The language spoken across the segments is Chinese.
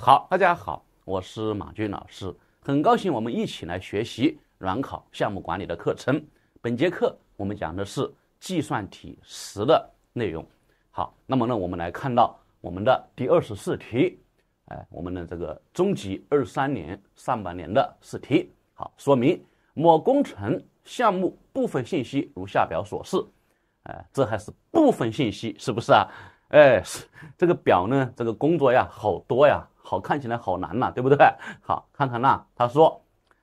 好，大家好，我是马俊老师，很高兴我们一起来学习软考项目管理的课程。本节课我们讲的是计算题十的内容。好，那么呢，我们来看到我们的第二十四题，哎，我们的这个中级二三年上半年的试题。好，说明某工程项目部分信息如下表所示，哎，这还是部分信息，是不是啊？哎，这个表呢，这个工作呀，好多呀，好看起来好难呐，对不对？好，看看那，他说，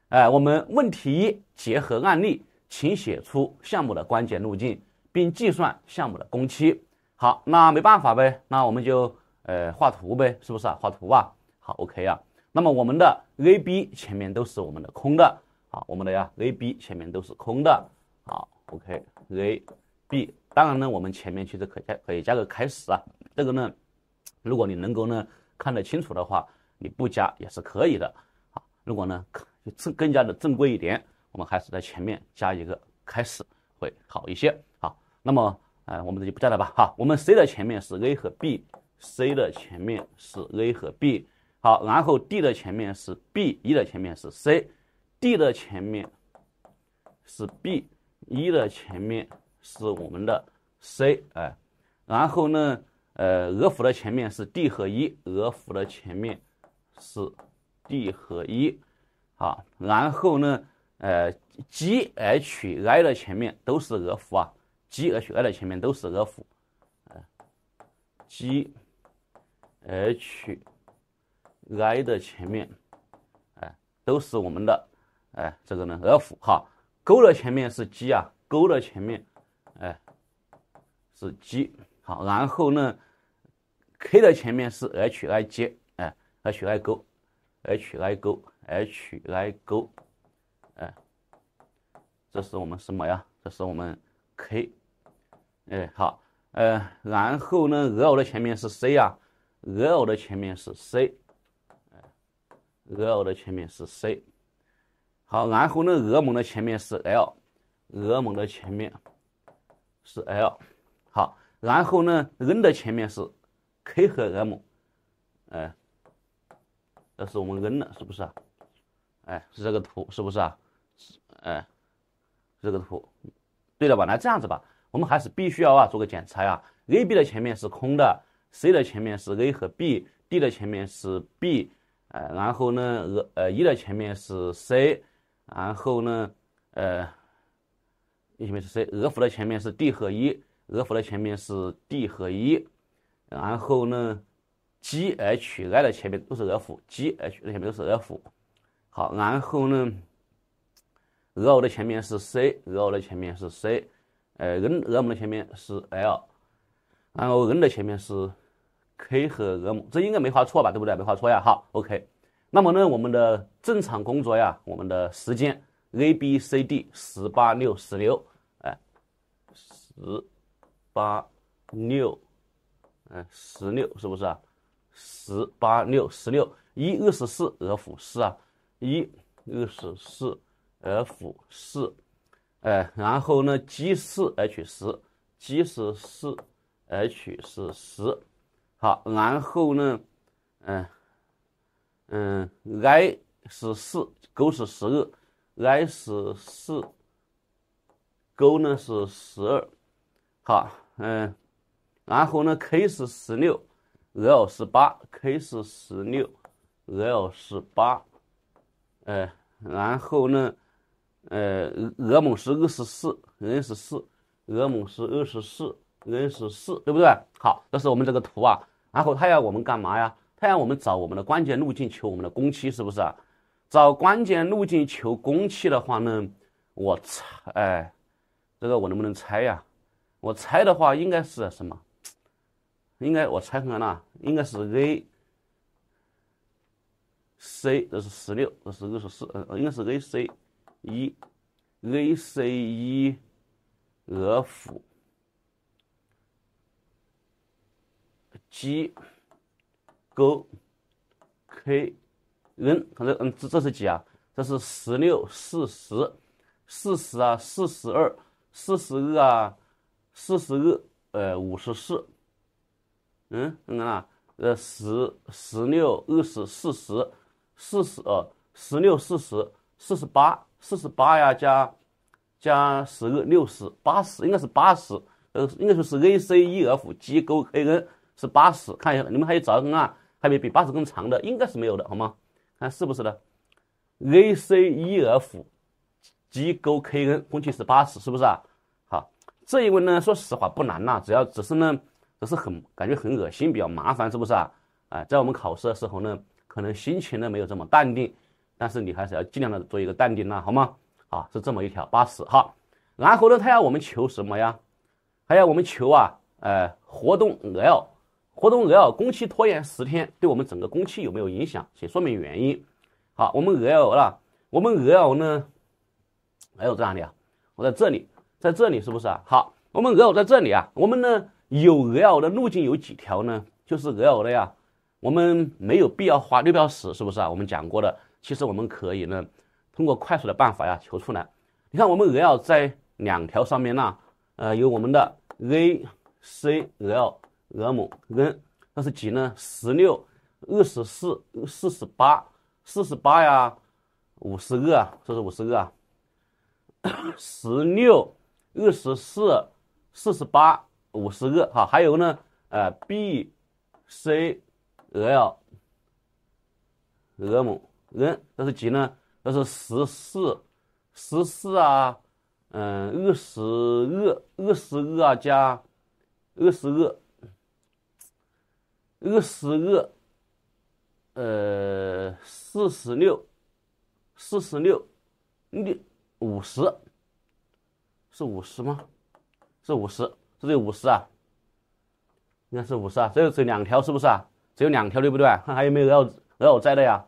哎，我们问题一，结合案例，请写出项目的关键路径，并计算项目的工期。好，那没办法呗，那我们就呃画图呗，是不是啊？画图啊，好，OK 啊。那么我们的 A、B 前面都是我们的空的，好，我们的呀 A、B 前面都是空的。好，OK，A、B。当然呢，我们前面其实可以可以加个开始啊。这个呢，如果你能够呢看得清楚的话，你不加也是可以的。好，如果呢正更加的正规一点，我们还是在前面加一个开始会好一些。好，那么呃，我们这就不加了吧。好，我们 C 的前面是 A 和 B，C 的前面是 A 和 B。好，然后 D 的前面是 B，E 的前面是 C，D 的前面是 B，E 的前面。是我们的 C 哎，然后呢，呃，俄服的前面是 D 和一，俄服的前面是 D 和一，好，然后呢，呃，G H I 的前面都是俄服啊，G H I 的前面都是俄服，啊 G H I 的前面哎都是我们的哎这个呢俄符哈，勾的前面是 G 啊，勾的前面。哎，是 G 好，然后呢，K 的前面是 H I J 哎，H I 勾 h I 勾 h I 勾，哎，这是我们什么呀？这是我们 K 哎好呃，然后呢，l 偶的前面是 C 啊，l 偶的前面是 C，哎偶的前面是 C 好，然后呢，俄蒙的前面是 L，俄蒙的前面。是 L，好，然后呢，N 的前面是 K 和 M，哎，这是我们 N 了，是不是啊？哎，是这个图，是不是啊？哎，这个图，对了吧？那这样子吧，我们还是必须要啊做个检查呀。A、B 的前面是空的，C 的前面是 A 和 B，D 的前面是 B，呃，然后呢，呃，E 的前面是 C，然后呢，呃。前面是 C，俄的前面是 D 和一，俄的前面是 D 和一，然后呢，G H I 的前面都是 F，G H 的前面都是 F。好，然后呢，L 的前面是 C，L 的前面是 C，呃，N 俄的前面是 L，然后 N 的前面是 K 和俄这应该没画错吧？对不对？没画错呀。好，OK。那么呢，我们的正常工作呀，我们的时间。A B C D 十八六十六，哎，十，八，六，哎，十六是不是啊？十八六十六，一二十四，二五四啊，一二十四，二五四，哎，然后呢，G 四 H 十，G 十四，H 是十，好，然后呢，嗯，嗯，I 是四，勾是十二。i 是四勾呢是十二，好，嗯，然后呢 k 是十六，l 是八，k 是十六，l 是八，呃，然后呢，呃俄蒙是二十四，n 是四蒙是二十四，n 是四，对不对？好，这是我们这个图啊，然后他要我们干嘛呀？他要我们找我们的关键路径，求我们的工期，是不是？找关键路径求工期的话呢，我猜，哎，这个我能不能猜呀？我猜的话应该是什么？应该我猜看看了，应该是 A、C，这是十六，这是二十四，呃，应该是 A、C、一、A、C 一、f 辅、G、勾、K。人可能嗯，这这是几啊？这是十六、四十、四十啊、四十二、四十二啊、四十二呃，五十四。嗯，看看啊，呃，十十六、二十四十、四十呃，十六、四十、四十八、四十八呀，加加十二、六十八十，应该是八十，呃，应该说是 a c e f g O A n 是八十。看一下，你们还有找少根啊？还没比八十更长的，应该是没有的，好吗？看是不是呢？A C E F G O K N 工期是八十，是不是啊？好，这一问呢，说实话不难呐，只要只是呢，只是很感觉很恶心，比较麻烦，是不是啊？啊，在我们考试的时候呢，可能心情呢没有这么淡定，但是你还是要尽量的做一个淡定呐，好吗？啊，是这么一条八十哈。然后呢，他要我们求什么呀？还要我们求啊，呃，活动 L。活动额工期拖延十天，对我们整个工期有没有影响？请说明原因。好，我们额哦了，我们额哦呢？额在哪里啊？我在这里，在这里是不是啊？好，我们额在这里啊。我们呢，有额的路径有几条呢？就是额的呀，我们没有必要花六标时，是不是啊？我们讲过的，其实我们可以呢，通过快速的办法呀求出来。你看，我们额在两条上面呢，呃，有我们的 A、C、L。m n 那是几呢？十六、二十四、四十八、四十八呀，五十个，这是五十个啊。十六、二十四、四十八、五十个，好，还有呢，呃，b c l m n 那是几呢？那是十四，十四啊，嗯，二十二，二十二加二十二。二十二，呃，四十六，四十六，六五十，是五十吗？是五十，这有五十啊，应该是五十啊。这个只有两条是不是啊？只有两条对不对？看还有没有要要我灾的呀？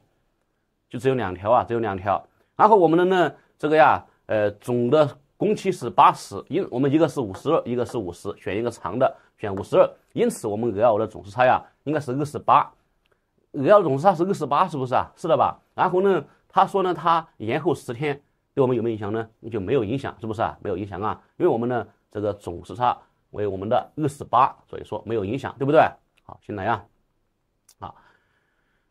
就只有两条啊，只有两条。然后我们的呢，这个呀，呃，总的工期是八十，因我们一个是五十二，一个是五十，选一个长的，选五十二。因此我们绕绕的总时差呀。应该是二十八，二幺总时差是二十八，是不是啊？是的吧？然后呢，他说呢，他延后十天，对我们有没有影响呢？就没有影响，是不是啊？没有影响啊，因为我们的这个总时差为我们的二十八，所以说没有影响，对不对？好，先来啊，好，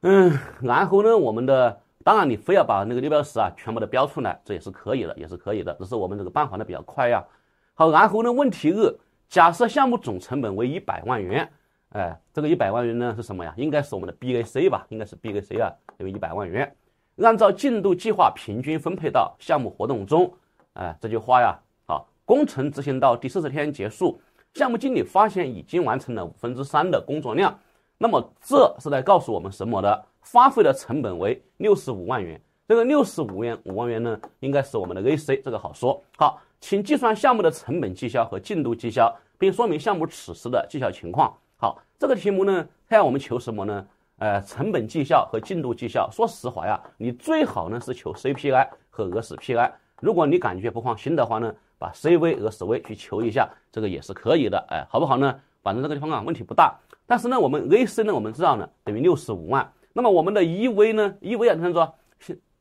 嗯，然后呢，我们的当然你非要把那个六标十啊全部的标出来，这也是可以的，也是可以的，只是我们这个办法的比较快呀。好，然后呢，问题二，假设项目总成本为一百万元。哎，这个一百万元呢是什么呀？应该是我们的 B A C 吧？应该是 B A C 啊，对吧？一百万元，按照进度计划平均分配到项目活动中。哎，这句话呀，好，工程执行到第四十天结束，项目经理发现已经完成了五分之三的工作量。那么这是在告诉我们什么的？花费的成本为六十五万元。这个六十五元五万元呢，应该是我们的 A C，这个好说。好，请计算项目的成本绩效和进度绩效，并说明项目此时的绩效情况。好，这个题目呢，它让我们求什么呢？呃，成本绩效和进度绩效。说实话呀，你最好呢是求 CPI 和 s p i 如果你感觉不放心的话呢，把 CV 和 SV 去求一下，这个也是可以的，哎，好不好呢？反正这个地方啊，问题不大。但是呢，我们 AC 呢，我们知道呢，等于六十五万。那么我们的 EV 呢，EV 啊，等于说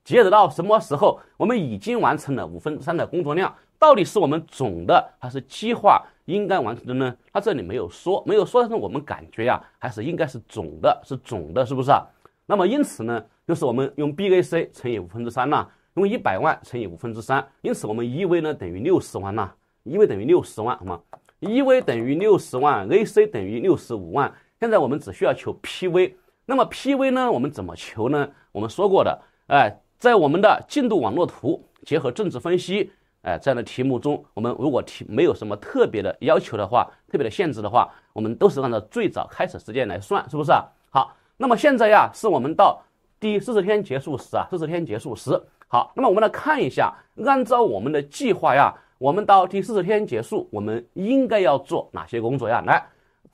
截止到什么时候，我们已经完成了五分之三的工作量。到底是我们总的还是计划应该完成的呢？他这里没有说，没有说，但是我们感觉呀，还是应该是总的，是总的，是不是啊？那么因此呢，就是我们用 BAC 乘以五分之三呢，用一百万乘以五分之三，因此我们 EV 呢等于六十万呐 e v 等于六十万，好吗？EV 等于六十万，AC 等于六十五万，现在我们只需要求 PV。那么 PV 呢，我们怎么求呢？我们说过的，哎，在我们的进度网络图结合政治分析。哎，这样的题目中，我们如果提没有什么特别的要求的话，特别的限制的话，我们都是按照最早开始时间来算，是不是？好，那么现在呀，是我们到第四十天结束时啊。四十天结束时，好，那么我们来看一下，按照我们的计划呀，我们到第四十天结束，我们应该要做哪些工作呀？来，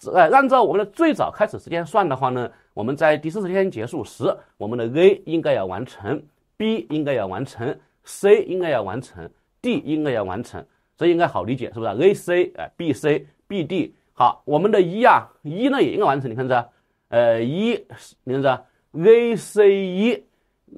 呃，按照我们的最早开始时间算的话呢，我们在第四十天结束时，我们的 A 应该要完成，B 应该要完成，C 应该要完成。D 应该要完成，这应该好理解，是不是？AC 哎，BC、BD 好，我们的 E 呀，E 呢也应该完成。你看这，呃，E，你看这 a c 一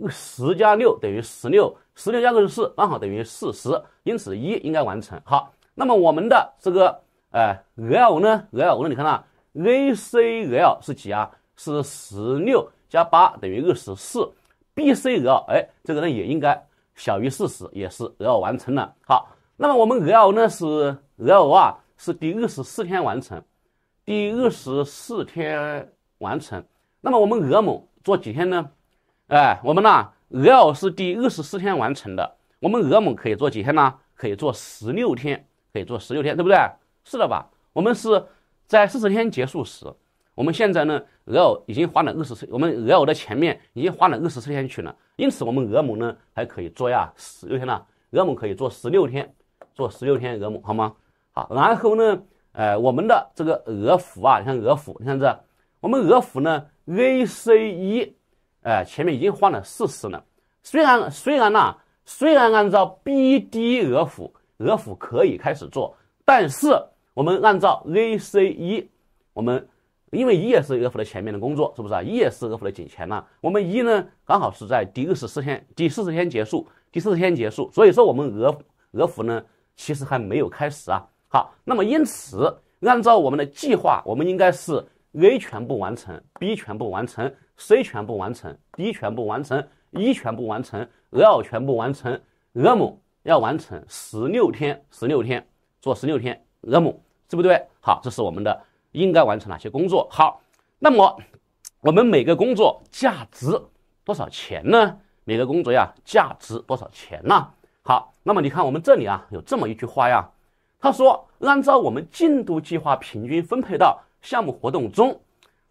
十加六等于十六，十六加六十四，刚好等于四十，因此 E 应该完成。好，那么我们的这个呃 L 呢？L 呢？你看啊 ACL 是几啊？是十六加八等于二十四，BCL 哎，这个呢也应该。小于四十也是俄奥完成了。好，那么我们额奥呢是额奥啊，是第二十四天完成，第二十四天完成。那么我们额某做几天呢？哎，我们呢，额奥是第二十四天完成的，我们额某可以做几天呢？可以做十六天，可以做十六天，对不对？是的吧？我们是在四十天结束时。我们现在呢，俄偶已经花了二十，我们俄偶的前面已经花了二十天去了，因此我们俄蒙呢还可以做呀，十六天了，俄蒙可以做十六天，做十六天俄母好吗？好，然后呢，呃，我们的这个鹅服啊，你看鹅服，你看这，我们鹅服呢，A C E，呃，前面已经换了四次了，虽然虽然呢，虽然按照 B D f 伏，鹅可以开始做，但是我们按照 A C E，我们。因为一也是俄服的前面的工作，是不是啊？一也是俄服的紧前呢。我们一呢，刚好是在第二十四天、第四十天结束，第四十天结束。所以说我们俄俄服呢，其实还没有开始啊。好，那么因此按照我们的计划，我们应该是 A 全部完成，B 全部完成，C 全部完成，D 全部完成，e 全部完成，L 全部完成，M 要完成十六天，十六天做十六天任务，对不对？好，这是我们的。应该完成哪些工作？好，那么我们每个工作价值多少钱呢？每个工作呀，价值多少钱呢？好，那么你看我们这里啊，有这么一句话呀，他说按照我们进度计划平均分配到项目活动中，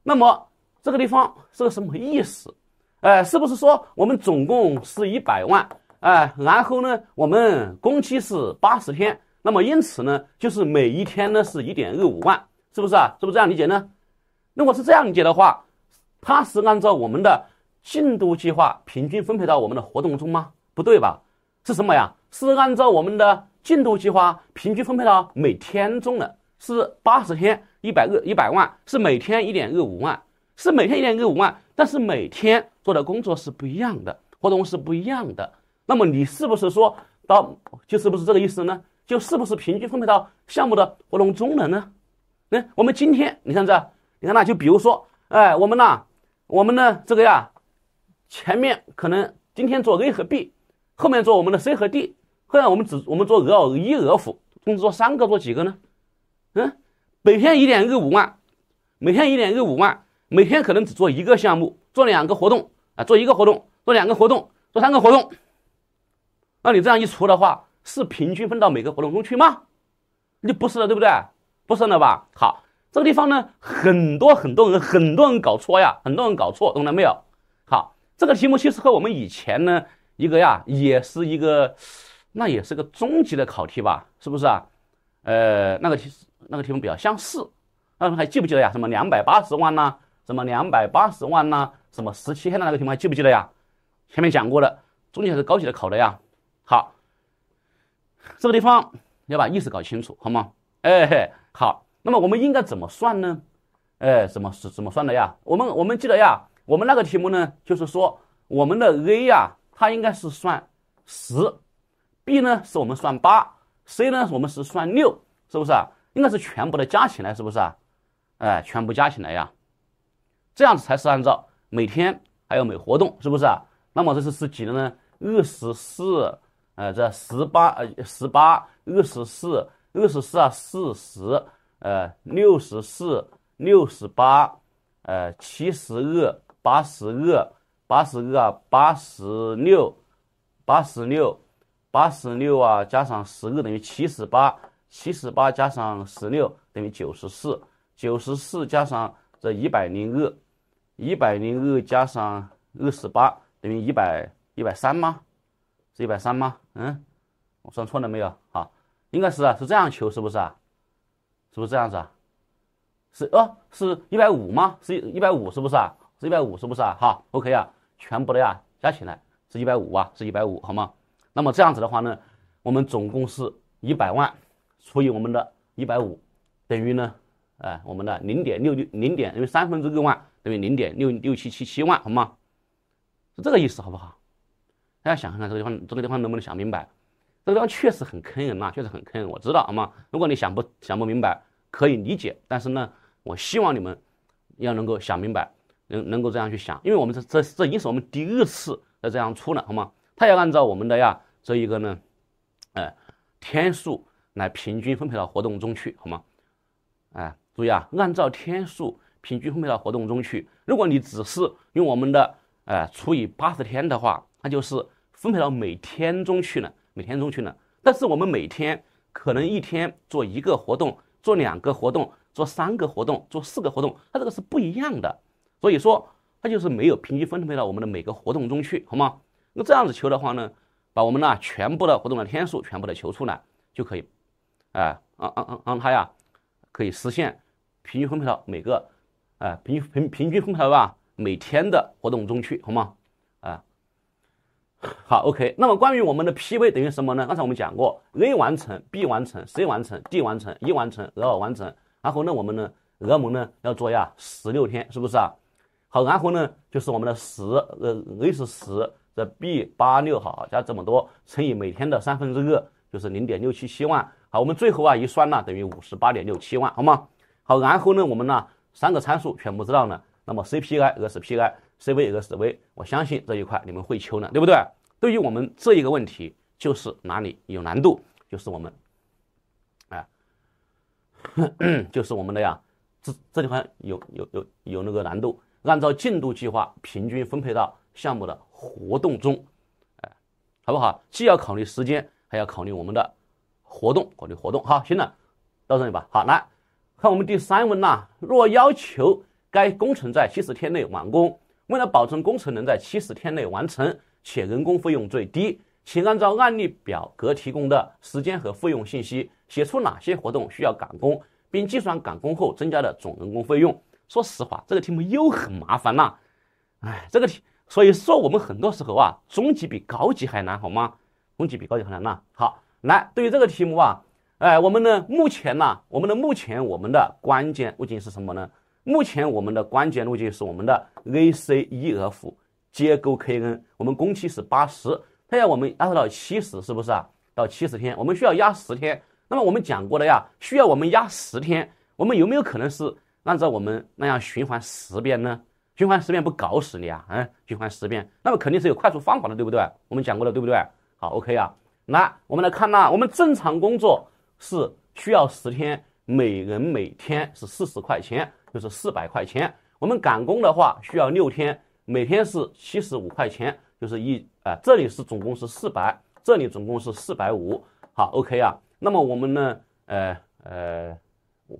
那么这个地方是个什么意思？哎，是不是说我们总共是一百万？哎，然后呢，我们工期是八十天，那么因此呢，就是每一天呢是一点二五万。是不是啊？是不是这样理解呢？如果是这样理解的话，它是按照我们的进度计划平均分配到我们的活动中吗？不对吧？是什么呀？是按照我们的进度计划平均分配到每天中的，是八十天一百二一百万，是每天一点二五万，是每天一点二五万。但是每天做的工作是不一样的，活动是不一样的。那么你是不是说到就是不是这个意思呢？就是不是平均分配到项目的活动中了呢？那我们今天你看这，你看那，就比如说，哎，我们呢，我们呢，这个呀，前面可能今天做 A 和 B，后面做我们的 C 和 D，后来我们只我们做俄一俄辅，工资做三个做几个呢？嗯，每天一点二五万，每天一点二五万，每天可能只做一个项目，做两个活动啊，做一个活动，做两个活动，做三个活动。那你这样一除的话，是平均分到每个活动中去吗？你不是的，对不对？过剩了吧？好，这个地方呢，很多很多人，很多人搞错呀，很多人搞错，懂了没有？好，这个题目其实和我们以前呢一个呀，也是一个，那也是个中级的考题吧？是不是啊？呃，那个题那个题目比较相似，那还记不记得呀？什么两百八十万呢？什么两百八十万呢？什么十七天的那个题目还记不记得呀？前面讲过的，中级还是高级的考的呀？好，这个地方要把意思搞清楚，好吗？哎嘿。好，那么我们应该怎么算呢？哎，怎么是怎么算的呀？我们我们记得呀，我们那个题目呢，就是说我们的 a 呀，它应该是算十，b 呢是我们算八，c 呢我们是算六，是不是？啊？应该是全部的加起来，是不是？啊？哎，全部加起来呀，这样子才是按照每天还有每活动，是不是？啊？那么这是是几的呢？二十四，呃，这十八，呃，十八，二十四。二十四啊，四十，呃，六十四，六十八，呃，七十二，八十二，八十二啊，八十六，八十六，八十六啊，加上十二等于七十八，七十八加上十六等于九十四，九十四加上这一百零二，一百零二加上二十八等于一百一百三吗？是一百三吗？嗯，我算错了没有？好。应该是啊，是这样求是不是啊？是不是这样子啊？是哦，是一百五吗？是一一百五是不是啊？是一百五是不是啊？好，OK 啊，全部的呀加起来是一百五啊，是一百五好吗？那么这样子的话呢，我们总共是一百万除以我们的一百五，等于呢，哎，我们的零点六六零点因为三分之二万等于零点六六七七七万好吗？是这个意思好不好？大家想看看这个地方这个地方能不能想明白？这个地方确实很坑人啊，确实很坑人。我知道，好吗？如果你想不想不明白，可以理解。但是呢，我希望你们要能够想明白，能能够这样去想，因为我们这这这已经是我们第二次在这样出了，好吗？它要按照我们的呀这一个呢，哎，天数来平均分配到活动中去，好吗？哎，注意啊，按照天数平均分配到活动中去。如果你只是用我们的呃除以八十天的话，那就是分配到每天中去了。每天中去呢，但是我们每天可能一天做一个活动，做两个活动，做三个活动，做四个活动，它这个是不一样的，所以说它就是没有平均分配到我们的每个活动中去，好吗？那这样子求的话呢，把我们呢全部的活动的天数全部的求出来就可以，啊，让让让让它呀可以实现平均分配到每个，哎平平平均分配到吧每天的活动中去，好吗？好，OK。那么关于我们的 PV 等于什么呢？刚才我们讲过，A 完成，B 完成，C 完成，D 完成，E 完成，l 完成。然后呢，我们呢，额蒙呢要做呀，十六天，是不是啊？好，然后呢，就是我们的十呃，A 是十，这 B 八六，好加这么多，乘以每天的三分之二，就是零点六七七万。好，我们最后啊一算呢，等于五十八点六七万，好吗？好，然后呢，我们呢三个参数全部知道呢，那么 CPI、SPI。CV 和 c v 我相信这一块你们会求呢，对不对？对于我们这一个问题，就是哪里有难度，就是我们，哎，就是我们的呀，这这地方有有有有那个难度。按照进度计划，平均分配到项目的活动中，哎，好不好？既要考虑时间，还要考虑我们的活动，考虑活动。好，行了，到这里吧。好，来看我们第三问呐。若要求该工程在七十天内完工。为了保证工程能在七十天内完成，且人工费用最低，请按照案例表格提供的时间和费用信息，写出哪些活动需要赶工，并计算赶工后增加的总人工费用。说实话，这个题目又很麻烦呐。哎，这个题，所以说我们很多时候啊，中级比高级还难，好吗？中级比高级还难呐。好，来，对于这个题目啊，哎，我们呢，目前呢，我们的目前我们的关键路径是什么呢？目前我们的关键路径是我们的 A C E F，接钩 K N。我们工期是八十，它要我们压缩到七十，是不是啊？到七十天，我们需要压十天。那么我们讲过的呀，需要我们压十天，我们有没有可能是按照我们那样循环十遍呢？循环十遍不搞死你啊？嗯，循环十遍，那么肯定是有快速方法的，对不对？我们讲过的，对不对？好，OK 啊。那我们来看呐，我们正常工作是需要十天，每人每天是四十块钱。就是四百块钱，我们赶工的话需要六天，每天是七十五块钱，就是一啊，这里是总共是四百，这里总共是四百五，好，OK 啊，那么我们呢，呃呃，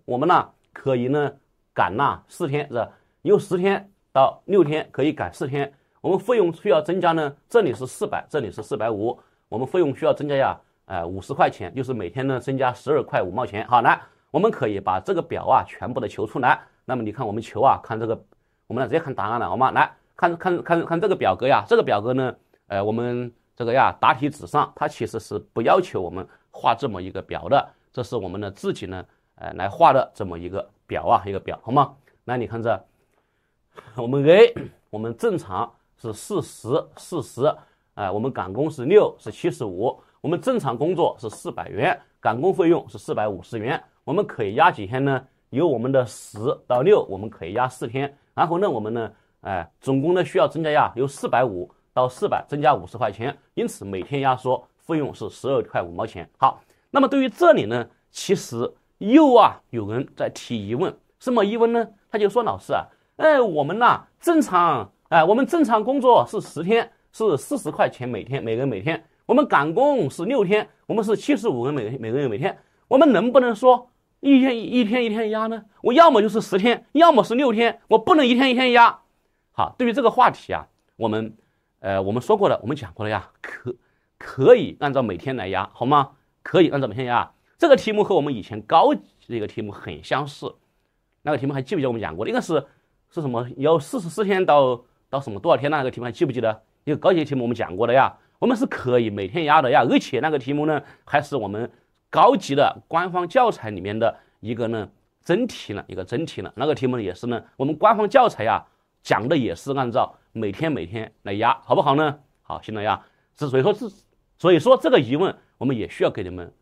我们呢可以呢赶呐四天是吧？由十天到六天可以赶四天，我们费用需要增加呢，这里是四百，这里是四百五，我们费用需要增加呀，呃，五十块钱，就是每天呢增加十二块五毛钱，好，来，我们可以把这个表啊全部的求出来。那么你看，我们求啊，看这个，我们来直接看答案了，好吗？来看看看看这个表格呀，这个表格呢，呃，我们这个呀，答题纸上它其实是不要求我们画这么一个表的，这是我们的自己呢，呃，来画的这么一个表啊，一个表，好吗？那你看这，我们 A，我们正常是四十，四十，哎，我们赶工是六，是七十五，我们正常工作是四百元，赶工费用是四百五十元，我们可以压几天呢？由我们的十到六，我们可以压四天，然后呢，我们呢，哎，总共呢需要增加压由四百五到四百，增加五十块钱，因此每天压缩费用是十二块五毛钱。好，那么对于这里呢，其实又啊有人在提疑问，什么疑问呢？他就说老师啊，哎我们呐，正常哎我们正常工作是十天是四十块钱每天，每人每天，我们赶工是六天，我们是七十五元每个每人每天，我们能不能说？一天一天一天压呢？我要么就是十天，要么是六天，我不能一天一天压。好，对于这个话题啊，我们呃我们说过的，我们讲过了呀，可可以按照每天来压，好吗？可以按照每天压。这个题目和我们以前高级一个题目很相似，那个题目还记不记？得我们讲过的，应该是是什么有四十四天到到什么多少天那个题目还记不记得？一个高级题目我们讲过的呀，我们是可以每天压的呀，而且那个题目呢还是我们。高级的官方教材里面的一个呢真题呢一个真题呢那个题目也是呢我们官方教材呀讲的也是按照每天每天来压好不好呢好行了呀，之所以说是所以说这个疑问我们也需要给你们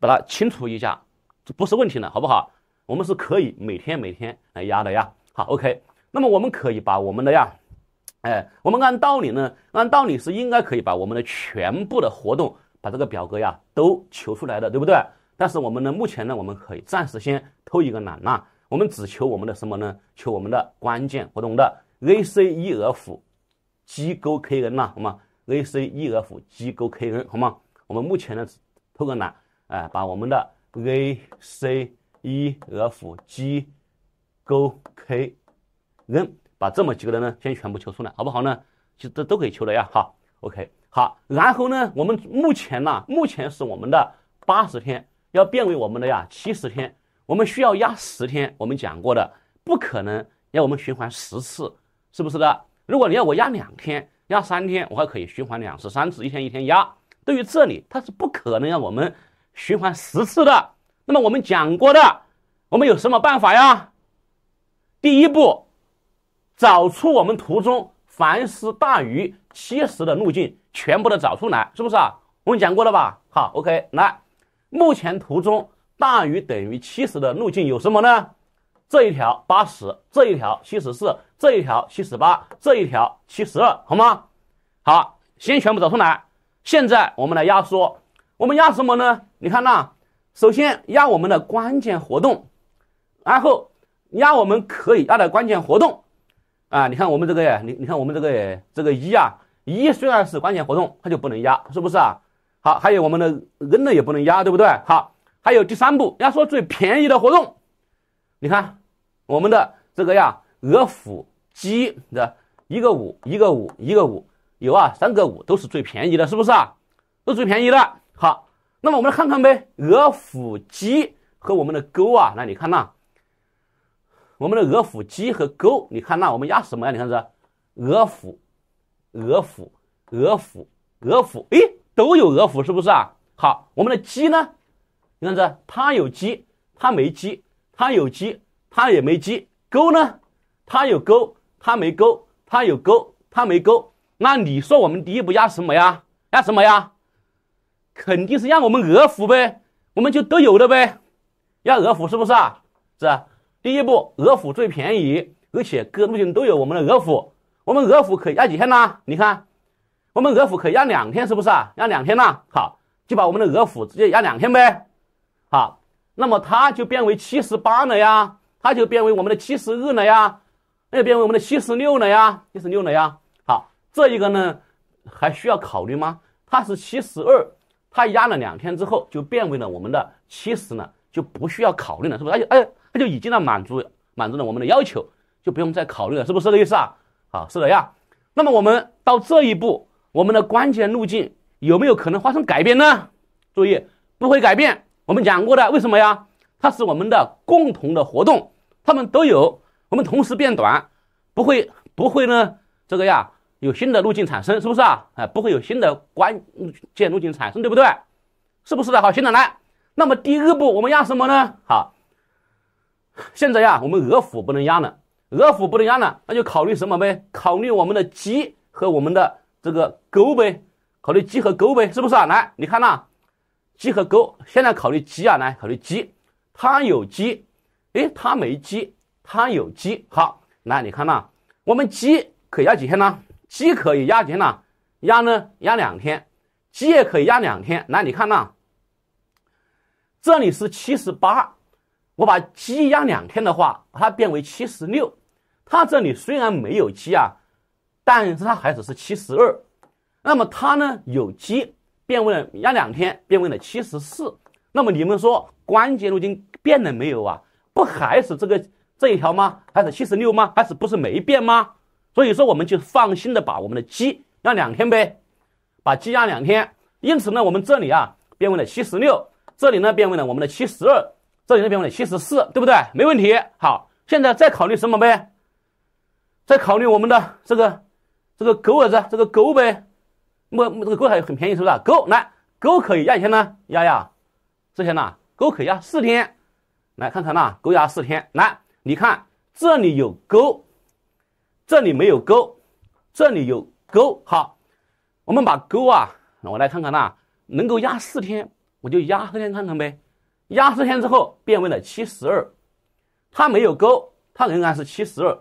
把它清除一下，这不是问题呢好不好？我们是可以每天每天来压的呀，好 OK。那么我们可以把我们的呀，哎，我们按道理呢按道理是应该可以把我们的全部的活动。把这个表格呀都求出来的，对不对？但是我们呢，目前呢，我们可以暂时先偷一个懒呐，我们只求我们的什么呢？求我们的关键活动的 A C E F G G K N 呐，好吗？A C E F G G K N 好吗？我们目前呢偷个懒，哎，把我们的 A C E F G G K N 把这么几个人呢先全部求出来，好不好呢？其实这都可以求的呀，好 o k 好，然后呢？我们目前呢？目前是我们的八十天要变为我们的呀七十天，我们需要压十天。我们讲过的，不可能要我们循环十次，是不是的？如果你要我压两天、压三天，我还可以循环两次、三次，一天一天压。对于这里，它是不可能让我们循环十次的。那么我们讲过的，我们有什么办法呀？第一步，找出我们图中。凡是大于七十的路径，全部都找出来，是不是？啊？我们讲过了吧？好，OK，来，目前图中大于等于七十的路径有什么呢？这一条八十，这一条七十四，这一条七十八，这一条七十二，好吗？好，先全部找出来。现在我们来压缩，我们压什么呢？你看呐，首先压我们的关键活动，然后压我们可以压的关键活动。啊，你看我们这个，你你看我们这个这个一啊，一虽然是关键活动，它就不能压，是不是啊？好，还有我们的 N 呢也不能压，对不对？好，还有第三步，人家说最便宜的活动，你看我们的这个呀，鹅腹肌的一个五、一个五、一个五，有啊，三个五都是最便宜的，是不是啊？都最便宜的。好，那么我们来看看呗，鹅腹肌和我们的勾啊，那你看那。我们的鹅、腹鸡和沟，你看，那我们压什么呀？你看这，鹅、腹、鹅、腹、鹅、腹，哎，都有鹅、腹是不是啊？好，我们的鸡呢？你看这，它有鸡，它没鸡；它有鸡，它也没鸡。沟呢？它有沟，它没沟，它有沟，它没沟。那你说我们第一步压什么呀？压什么呀？肯定是压我们鹅、腹呗，我们就都有了呗。压鹅、腹是不是啊？是。第一步，鹅脯最便宜，而且各路径都有我们的鹅脯。我们鹅脯可以压几天呢？你看，我们鹅脯可以压两天，是不是啊？压两天呢，好，就把我们的鹅脯直接压两天呗。好，那么它就变为七十八了呀，它就变为我们的七十二了呀，那就变为我们的七十六了呀，七十六了呀。好，这一个呢，还需要考虑吗？它是七十二，它压了两天之后就变为了我们的七十了，就不需要考虑了，是不是？而且，哎。就已经呢满足满足了我们的要求，就不用再考虑了，是不是这个意思啊？好，是的呀。那么我们到这一步，我们的关键路径有没有可能发生改变呢？注意，不会改变。我们讲过的，为什么呀？它是我们的共同的活动，它们都有，我们同时变短，不会不会呢？这个呀，有新的路径产生，是不是啊？哎，不会有新的关键路径产生，对不对？是不是的？好，新的来。那么第二步我们要什么呢？好。现在呀，我们鹅虎不能压了，鹅虎不能压了，那就考虑什么呗？考虑我们的鸡和我们的这个狗呗，考虑鸡和狗呗，是不是啊？来，你看呐，鸡和狗，现在考虑鸡啊，来考虑鸡，它有鸡，诶，它没鸡，它有鸡，好，来你看呐，我们鸡可以压几天呢？鸡可以压几天呢？压呢，压两天，鸡也可以压两天，来你看呐，这里是七十八。我把鸡压两天的话，它变为七十六。它这里虽然没有鸡啊，但是它还只是七十二。那么它呢有鸡变为了压两天变为了七十四。那么你们说关节路径变了没有啊？不还是这个这一条吗？还是七十六吗？还是不是没变吗？所以说我们就放心的把我们的鸡压两天呗，把鸡压两天。因此呢，我们这里啊变为了七十六，这里呢变为了我们的七十二。这里这边呢？七十四，对不对？没问题。好，现在再考虑什么呗？再考虑我们的这个这个狗儿子，这个狗呗，么这个狗还很便宜，是不是？狗来，狗可以压几天呢？压呀。之前呢，狗可以压四天，来看看呐，狗压四天。来，你看这里有勾，这里没有勾，这里有勾。好，我们把勾啊，我来看看呐，能够压四天，我就压四天看看呗。压四天之后变为了七十二，它没有勾，它仍然是七十二；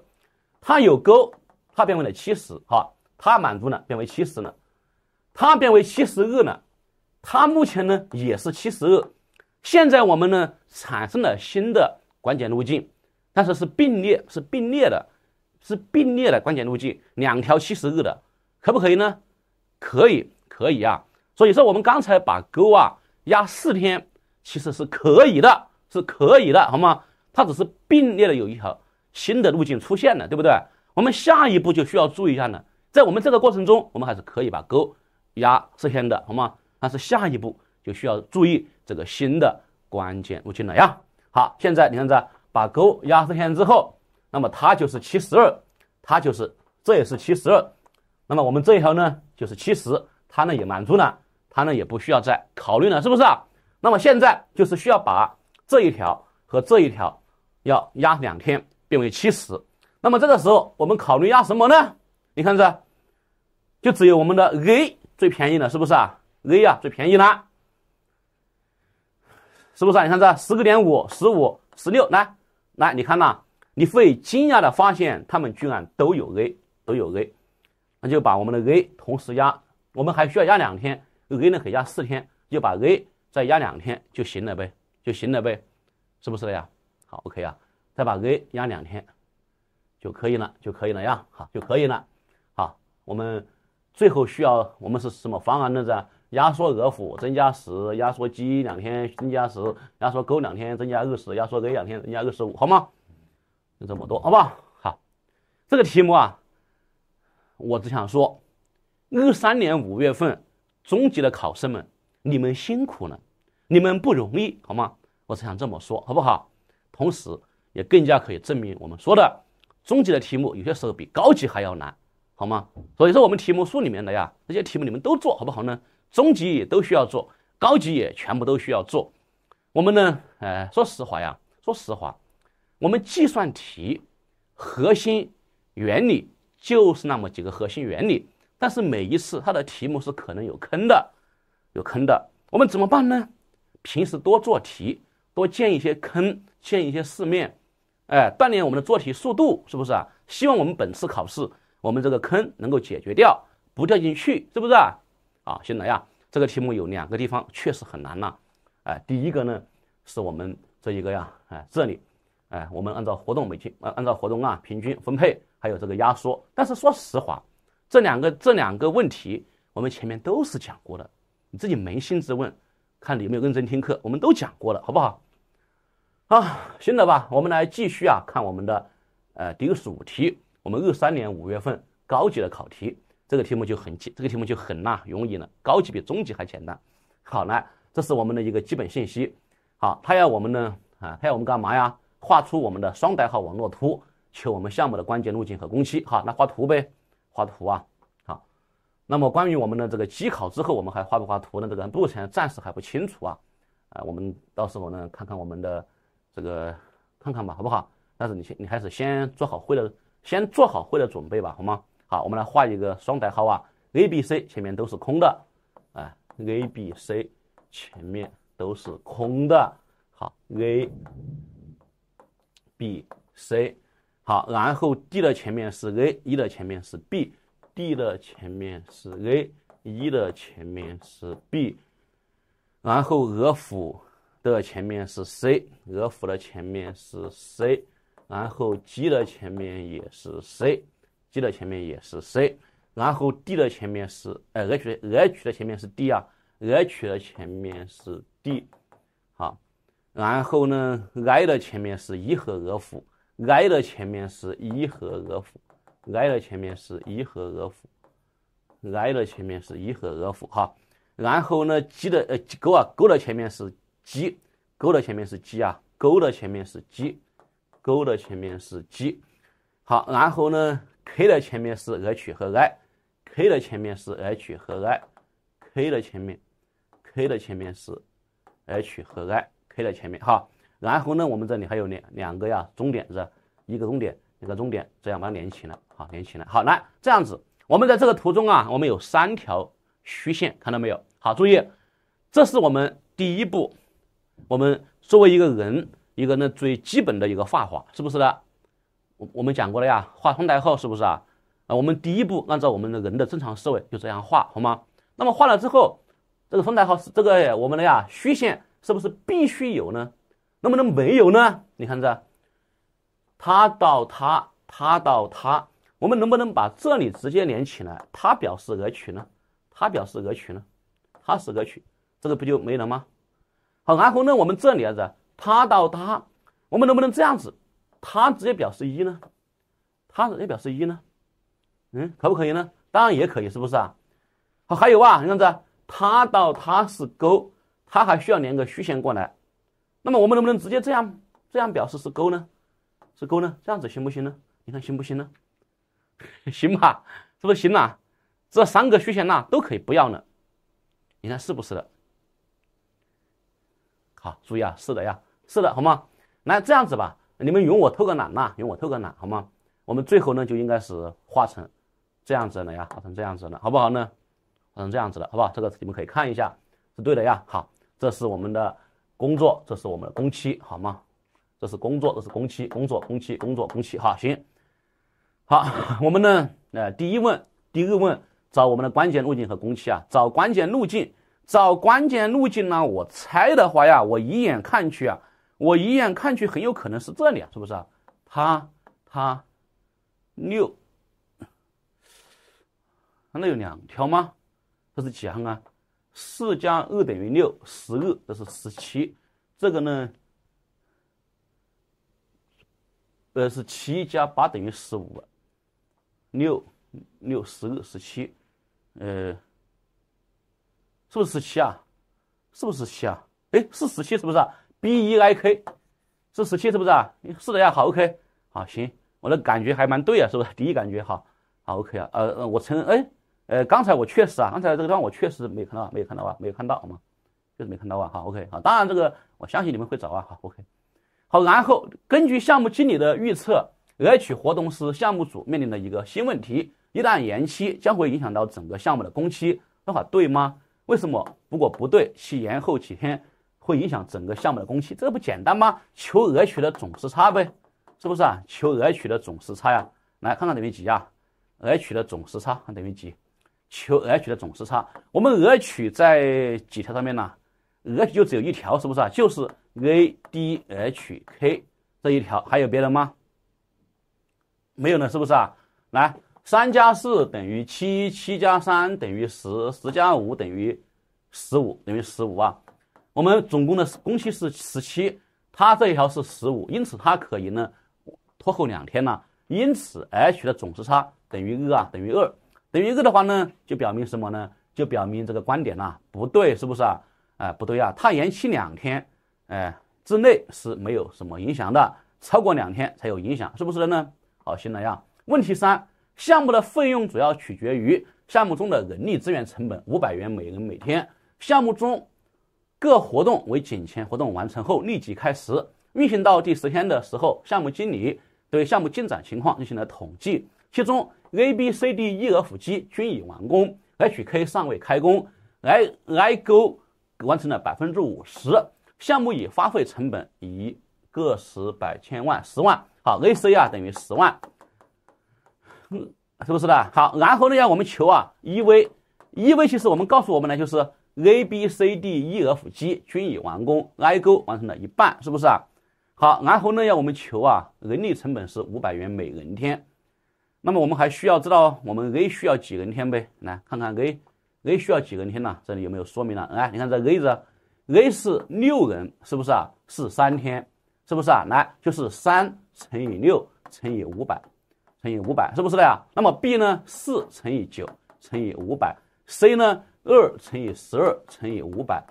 它有勾，它变为了七十。哈，它满足了变为七十了，它变为七十二呢，它目前呢也是七十二。现在我们呢产生了新的关键路径，但是是并列，是并列的，是并列的关键路径，两条七十二的，可不可以呢？可以，可以啊。所以说，我们刚才把勾啊压四天。其实是可以的，是可以的，好吗？它只是并列的有一条新的路径出现了，对不对？我们下一步就需要注意一下呢，在我们这个过程中，我们还是可以把勾压实现的，好吗？但是下一步就需要注意这个新的关键路径了呀。好，现在你看，这，把勾压实现之后，那么它就是七十二，它就是这也是七十二。那么我们这一条呢，就是七十，它呢也满足了，它呢也不需要再考虑了，是不是啊？那么现在就是需要把这一条和这一条要压两天变为七十。那么这个时候我们考虑压什么呢？你看这，就只有我们的 A 最便宜了，是不是啊？A 啊最便宜了，是不是？啊？你看这，十个点五、十五、十六，来来，你看呐，你会惊讶的发现，他们居然都有 A，都有 A，那就把我们的 A 同时压。我们还需要压两天，A 呢可以压四天，就把 A。再压两天就行了呗，就行了呗，是不是的呀？好，OK 啊，再把 A 压两天就可以了，就可以了呀，好就可以了。好，我们最后需要我们是什么方案呢？这压缩额五，增加十；压缩机两天增加十；压缩沟两天增加二十；压缩 A 两天增加二十五，好吗？就这么多，好不好？好，这个题目啊，我只想说，二三年五月份中级的考生们。你们辛苦了，你们不容易，好吗？我只想这么说，好不好？同时，也更加可以证明我们说的，中级的题目有些时候比高级还要难，好吗？所以说，我们题目书里面的呀，这些题目你们都做好不好呢？中级也都需要做，高级也全部都需要做。我们呢，呃，说实话呀，说实话，我们计算题核心原理就是那么几个核心原理，但是每一次它的题目是可能有坑的。有坑的，我们怎么办呢？平时多做题，多见一些坑，见一些世面，哎，锻炼我们的做题速度，是不是啊？希望我们本次考试，我们这个坑能够解决掉，不掉进去，是不是啊？啊，现在呀，这个题目有两个地方确实很难呐。哎，第一个呢是我们这一个呀，哎，这里，哎，我们按照活动每天，按按照活动啊平均分配，还有这个压缩，但是说实话，这两个这两个问题，我们前面都是讲过的。你自己扪心自问，看你有没有认真听课，我们都讲过了，好不好？好，行了吧？我们来继续啊，看我们的呃第二十五题，我们二三年五月份高级的考题，这个题目就很简，这个题目就很呐，容易了，高级比中级还简单。好来，这是我们的一个基本信息。好，他要我们呢啊，他要我们干嘛呀？画出我们的双代号网络图，求我们项目的关键路径和工期。好，那画图呗，画图啊。那么关于我们的这个机考之后，我们还画不画图呢？这个目前暂时还不清楚啊，啊，我们到时候呢看看我们的这个看看吧，好不好？但是你先，你还是先做好会的，先做好会的准备吧，好吗？好，我们来画一个双代号啊，A、B、C 前面都是空的，哎，A、B、C 前面都是空的。好，A、B、C 好，然后 D 的前面是 A，E 的前面是 B。d 的前面是 a，e 的前面是 b，然后额符的前面是 c，额符的前面是 c，然后 g 的前面也是 c，g 的前面也是 c，然后 d 的前面是，呃 h，h 的前面是 d 啊，h 的前面是 d，好，然后呢 i 的前面是 e 和额符，i 的前面是 e 和额符。i 的前面是一和 f。i 的前面是一和 f 哈。然后呢 g 的呃，勾啊，勾的前面是 g，勾的前面是 g 啊，勾的前面是 g，勾的前面是 g，好，然后呢，k 的前面是 h 和 i，k 的前面是 h 和 i，k 的前面，k 的前面是 h 和 i，k 的前面哈。然后呢，我们这里还有两两个呀，终点是，一个终点，一个终点，这样把它连起来。好，连起来。好，来这样子，我们在这个图中啊，我们有三条虚线，看到没有？好，注意，这是我们第一步，我们作为一个人，一个呢最基本的一个画法，是不是的？我我们讲过了呀，画分台号是不是啊？啊，我们第一步按照我们的人的正常思维就这样画，好吗？那么画了之后，这个分台号是这个我们的呀虚线，是不是必须有呢？那么能没有呢？你看这，他到他，他到他。我们能不能把这里直接连起来？它表示额曲呢？它表示额曲呢？它是额曲，这个不就没了吗？好，然后呢，我们这里啊，它到它，我们能不能这样子？它直接表示一呢？它直接表示一呢？嗯，可不可以呢？当然也可以，是不是啊？好，还有啊，你看这，它到它是勾，它还需要连个虚线过来。那么我们能不能直接这样这样表示是勾呢？是勾呢？这样子行不行呢？你看行不行呢？行吧，是不是行了？这三个虚线呐都可以不要呢，你看是不是的？好，注意啊，是的呀，是的，好吗？来这样子吧，你们容我透个懒呐，容我透个懒，好吗？我们最后呢就应该是画成这样子的呀，画成这样子的，好不好呢？画成这样子的好不好？这个你们可以看一下，是对的呀。好，这是我们的工作，这是我们的工期，好吗？这是工作，这是工期，工作工期工作工期，哈，行。好，我们呢？呃，第一问，第二问，找我们的关键路径和工期啊。找关键路径，找关键路径呢？我猜的话呀，我一眼看去啊，我一眼看去很有可能是这里啊，是不是？啊？它，它，六，那有两条吗？这是几行啊？四加二等于六，十二，这是十七。这个呢？呃，是七加八等于十五。六六十二十七，呃，是不是十七啊？是不是十七啊？哎，是十七是不是啊？B E I K，是十七是不是啊？是的呀，好，OK，好，行，我的感觉还蛮对啊，是不是？第一感觉哈，好，OK 啊，呃，我承认，哎，呃，刚才我确实啊，刚才这个地方我确实没有看到，没有看到啊，没有看到吗？就是没看到啊，好，OK，好，当然这个我相信你们会找啊，好，OK，好，然后根据项目经理的预测。H 活动是项目组面临的一个新问题，一旦延期将会影响到整个项目的工期，方法对吗？为什么？如果不对，其延后几天会影响整个项目的工期，这个不简单吗？求 H 的总时差呗，是不是啊？求 H 的总时差呀？来看看等于几啊 h 的总时差等于几？求 H 的总时差，我们 H 在几条上面呢？H 就只有一条，是不是啊？就是 ADHK 这一条，还有别的吗？没有呢，是不是啊？来，三加四等于七，七加三等于十，十加五等于十五，等于十五啊。我们总共的工期是十七，它这一条是十五，因此它可以呢拖后两天呢。因此，H 的总时差等于二啊，等于二。等于二的话呢，就表明什么呢？就表明这个观点呐不对，是不是啊？哎，不对啊，它延期两天，哎之内是没有什么影响的，超过两天才有影响，是不是的呢？好，行了呀。问题三，项目的费用主要取决于项目中的人力资源成本，五百元每人每天。项目中各活动为景前活动，完成后立即开始。运行到第十天的时候，项目经理对项目进展情况进行了统计，其中 A、B、C、D、E、F、G 均已完工，H、K 尚未开工，I、I、G 完成了百分之五十。项目已花费成本已。个十百千万十万，好，a c 啊等于十万，嗯，是不是的？好，然后呢要我们求啊，e v e v 其实我们告诉我们呢，就是 a b c d e f g 均已完工，i 勾完成了一半，是不是啊？好，然后呢要我们求啊，人力成本是五百元每人天，那么我们还需要知道我们 a 需要几人天呗？来看看 a a 需要几人天呢？这里有没有说明了？哎，你看这 a 字，a 是六人，是不是啊？是三天。是不是啊？来，就是三乘以六乘以五百乘以五百，是不是的呀？那么 B 呢？四乘以九乘以五百。C 呢？二乘以十二乘以五百。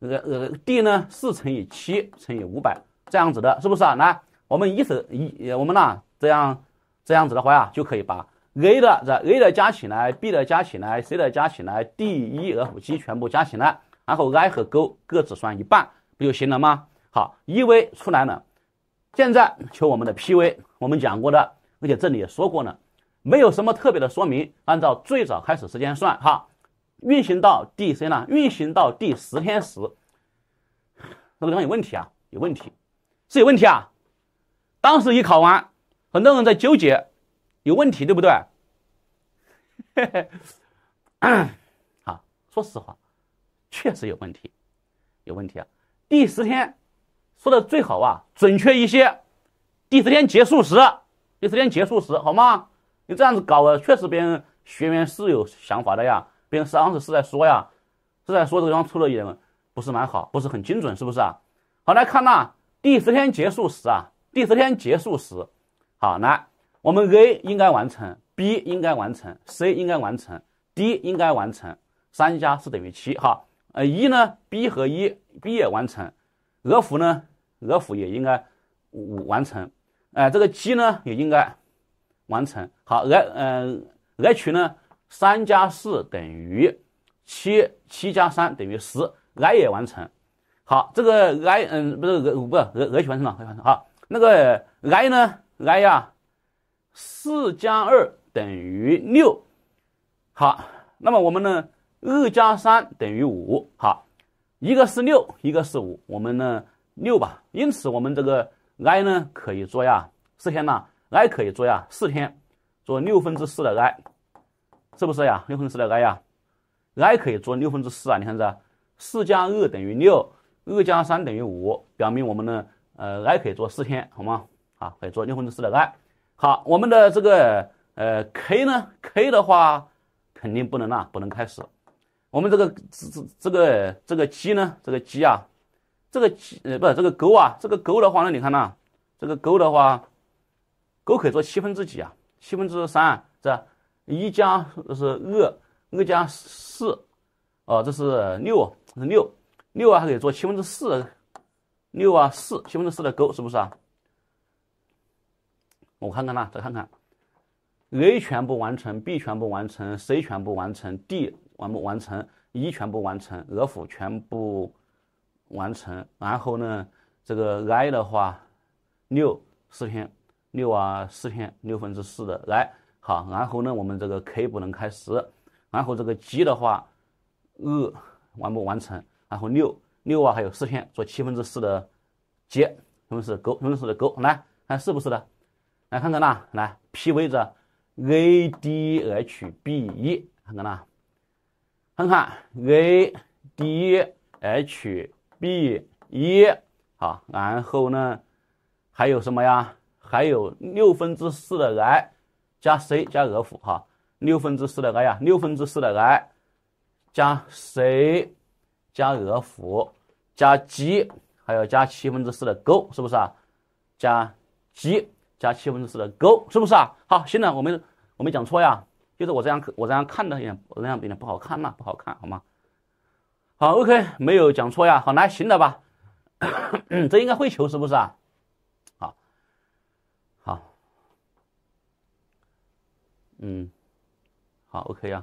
呃呃 D 呢？四乘以七乘以五百，这样子的是不是啊？来，我们以此一，我们呢这样这样子的话呀，就可以把 A 的这 A 的加起来，B 的加起来，C 的加起来，D E、F、G 全部加起来，然后 I 和勾各自算一半，不就行了吗？好，EV 出来了，现在求我们的 PV。我们讲过的，而且这里也说过了，没有什么特别的说明，按照最早开始时间算哈。运行到第谁呢？运行到第十天时，这个地方有问题啊，有问题，是有问题啊。当时一考完，很多人在纠结，有问题对不对？嘿嘿，啊，说实话，确实有问题，有问题啊。第十天。说的最好啊，准确一些。第十天结束时，第十天结束时，好吗？你这样子搞，的，确实别人学员是有想法的呀。别人当时是在说呀，是在说这个地方出的题不是蛮好，不是很精准，是不是啊？好来看呐，第十天结束时啊，第十天结束时，好来，我们 A 应该完成，B 应该完成，C 应该完成，D 应该完成，三加四等于七，哈。呃，一呢，B 和一，B 也完成，鹅服呢？f 也应该五完成，哎，这个 g 呢也应该完成。好，r 嗯，h 呢三加四等于七，七加三等于十，i 也完成。好，这个 i 嗯不是 r 不 r r 取完成了，完成了哈。那个 i 呢 i 呀四加二等于六。好，那么我们呢二加三等于五。好，一个是六，一个是五，我们呢？六吧，因此我们这个 i 呢可以做呀，四天呐，i 可以做呀，四天，做六分之四的 i，是不是呀？六分之四的 i 呀 i 可以做六分之四啊，你看这，四加二等于六，二加三等于五，表明我们的呃 i 可以做四天，好吗？啊，可以做六分之四的 i，好，我们的这个呃 k 呢，k 的话肯定不能啊，不能开始，我们这个这这这个这个鸡呢，这个鸡啊。这个几呃不是这个勾啊，这个勾的话呢，你看呐，这个勾的话，勾可以做七分之几啊？七分之三这、一加是二，二加四，哦，这是六是六六啊，还可以做七分之四，六啊四七分之四的勾是不是啊？我看看呐，再看看，A 全部完成，B 全部完成，C 全部完成，D 完不完成？e 全部完成，f 全部。完成，然后呢，这个 I 的话，六四片，六啊四片，六分之四的来好，然后呢，我们这个 K 不能开十，然后这个 g 的话，二完不完成，然后六六啊还有四片做七分之四的 J，什么是勾？什么是勾？来看是不是的，来看看呐，来 P 位置 A D H B E 看看呐，看看 A D H。b 一，好，然后呢，还有什么呀？还有六分之四的 i 加 c 加 f，哈，六分之四的 i 呀，六分之四的 i 加 c 加 f 加 g，还有加七分之四的勾，是不是啊？加 g 加七分之四的勾，是不是啊？好，行了，我们我没讲错呀，就是我这样我这样看的也那样比点不好看嘛，不好看，好吗？好，OK，没有讲错呀。好，来，行的吧。这应该会求是不是啊？好，好，嗯，好，OK 啊。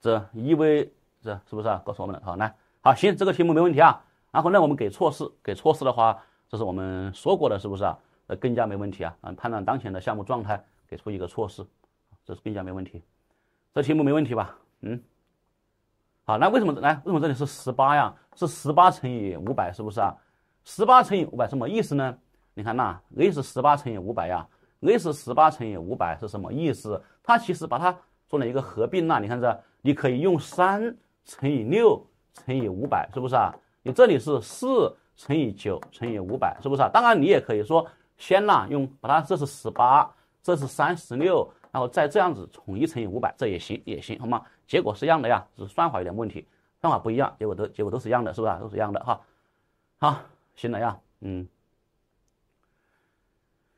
这 EV 这是不是啊？告诉我们了。好，来，好，行，这个题目没问题啊。然后呢，我们给措施，给措施的话，这是我们说过的是不是啊？呃，更加没问题啊。啊，判断当前的项目状态，给出一个措施，这是更加没问题。这题目没问题吧？嗯。好，那为什么来？为什么这里是十八呀？是十八乘以五百，是不是啊？十八乘以五百什么意思呢？你看那 a 是十八乘以五百呀，a 是十八乘以五百是什么意思？它其实把它做了一个合并，那你看这，你可以用三乘以六乘以五百，是不是啊？你这里是四乘以九乘以五百，是不是啊？当然你也可以说先呐，用把它，这是十八，这是三十六，然后再这样子统一乘以五百，这也行也行，好吗？结果是一样的呀，只是算法有点问题，算法不一样，结果都结果都是一样的，是不是？都是一样的哈。好，行了呀，嗯，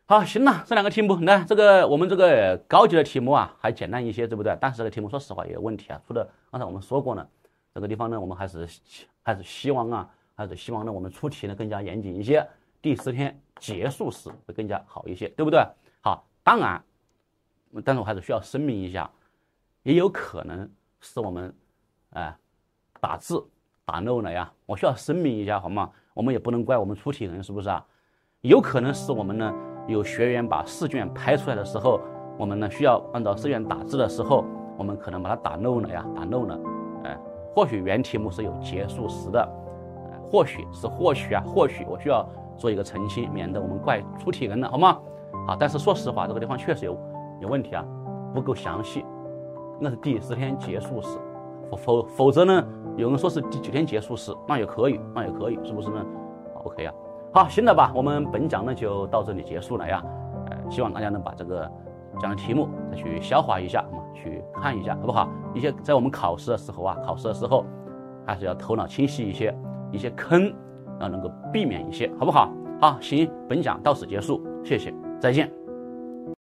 好，行了，这两个题目，来，这个我们这个高级的题目啊，还简单一些，对不对？但是这个题目说实话也有问题啊，出的刚才我们说过呢，这个地方呢，我们还是还是希望啊，还是希望呢，我们出题呢更加严谨一些。第十天结束时会更加好一些，对不对？好，当然，但是我还是需要声明一下，也有可能。是我们，哎，打字打漏了呀！我需要声明一下，好吗？我们也不能怪我们出题人，是不是啊？有可能是我们呢，有学员把试卷拍出来的时候，我们呢需要按照试卷打字的时候，我们可能把它打漏了呀，打漏了。哎，或许原题目是有结束时的，或许是或许啊，或许我需要做一个澄清，免得我们怪出题人了，好吗？好，但是说实话，这个地方确实有有问题啊，不够详细。那是第十天结束时，否否否则呢？有人说是第九天结束时，那也可以，那也可以，是不是呢？OK 啊，好，行了吧，我们本讲呢就到这里结束了呀。呃，希望大家能把这个讲的题目再去消化一下，去看一下，好不好？一些在我们考试的时候啊，考试的时候还是要头脑清晰一些，一些坑啊能够避免一些，好不好？好，行，本讲到此结束，谢谢，再见。